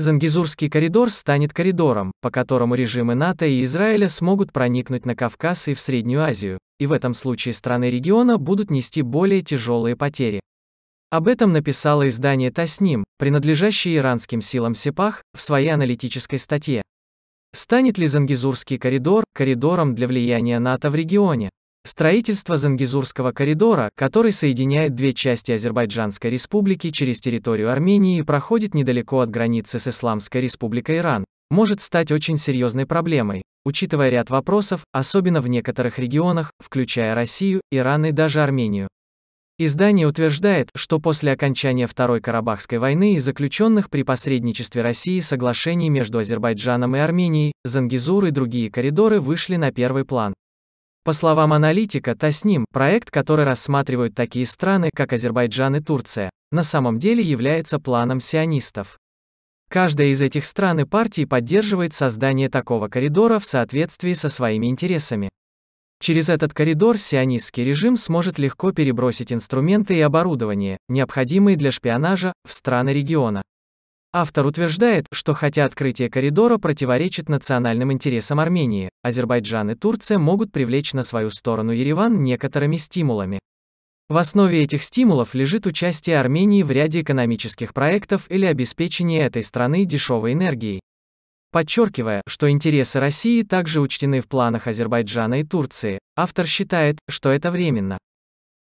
Зангизурский коридор станет коридором, по которому режимы НАТО и Израиля смогут проникнуть на Кавказ и в Среднюю Азию, и в этом случае страны региона будут нести более тяжелые потери. Об этом написало издание «Тасним», принадлежащее иранским силам Сепах, в своей аналитической статье. Станет ли Зангизурский коридор коридором для влияния НАТО в регионе? Строительство Зангизурского коридора, который соединяет две части Азербайджанской республики через территорию Армении и проходит недалеко от границы с Исламской республикой Иран, может стать очень серьезной проблемой, учитывая ряд вопросов, особенно в некоторых регионах, включая Россию, Иран и даже Армению. Издание утверждает, что после окончания Второй Карабахской войны и заключенных при посредничестве России соглашений между Азербайджаном и Арменией, Зангизур и другие коридоры вышли на первый план. По словам аналитика Тасним, проект, который рассматривают такие страны, как Азербайджан и Турция, на самом деле является планом сионистов. Каждая из этих стран и партий поддерживает создание такого коридора в соответствии со своими интересами. Через этот коридор сионистский режим сможет легко перебросить инструменты и оборудование, необходимые для шпионажа, в страны региона. Автор утверждает, что хотя открытие коридора противоречит национальным интересам Армении, Азербайджан и Турция могут привлечь на свою сторону Ереван некоторыми стимулами. В основе этих стимулов лежит участие Армении в ряде экономических проектов или обеспечение этой страны дешевой энергией. Подчеркивая, что интересы России также учтены в планах Азербайджана и Турции, автор считает, что это временно.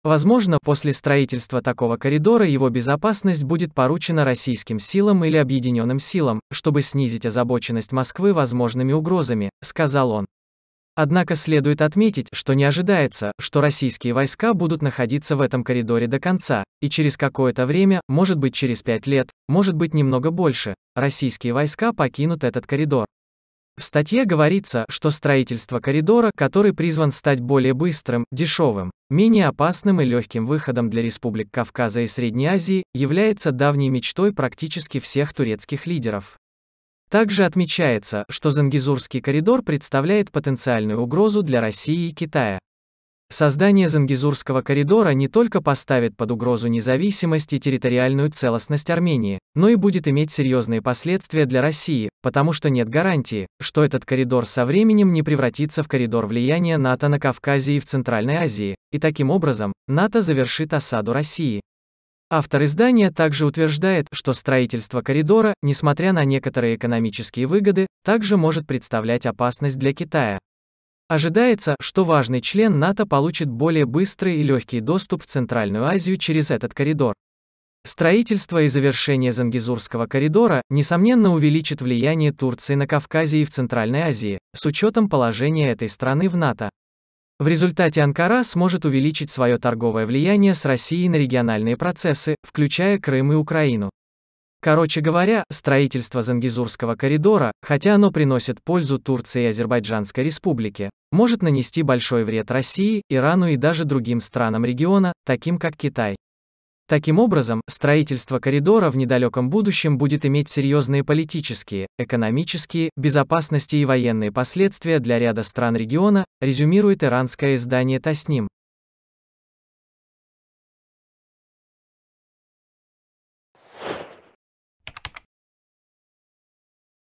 Возможно, после строительства такого коридора его безопасность будет поручена российским силам или объединенным силам, чтобы снизить озабоченность Москвы возможными угрозами, сказал он. Однако следует отметить, что не ожидается, что российские войска будут находиться в этом коридоре до конца, и через какое-то время, может быть через пять лет, может быть немного больше, российские войска покинут этот коридор. В статье говорится, что строительство коридора, который призван стать более быстрым, дешевым, менее опасным и легким выходом для республик Кавказа и Средней Азии, является давней мечтой практически всех турецких лидеров. Также отмечается, что Зангизурский коридор представляет потенциальную угрозу для России и Китая, Создание Зангизурского коридора не только поставит под угрозу независимость и территориальную целостность Армении, но и будет иметь серьезные последствия для России, потому что нет гарантии, что этот коридор со временем не превратится в коридор влияния НАТО на Кавказе и в Центральной Азии, и таким образом, НАТО завершит осаду России. Автор издания также утверждает, что строительство коридора, несмотря на некоторые экономические выгоды, также может представлять опасность для Китая. Ожидается, что важный член НАТО получит более быстрый и легкий доступ в Центральную Азию через этот коридор. Строительство и завершение Зангизурского коридора, несомненно, увеличит влияние Турции на Кавказе и в Центральной Азии, с учетом положения этой страны в НАТО. В результате Анкара сможет увеличить свое торговое влияние с Россией на региональные процессы, включая Крым и Украину. Короче говоря, строительство Зангизурского коридора, хотя оно приносит пользу Турции и Азербайджанской республике, может нанести большой вред России, Ирану и даже другим странам региона, таким как Китай. Таким образом, строительство коридора в недалеком будущем будет иметь серьезные политические, экономические, безопасности и военные последствия для ряда стран региона, резюмирует иранское издание Тасним.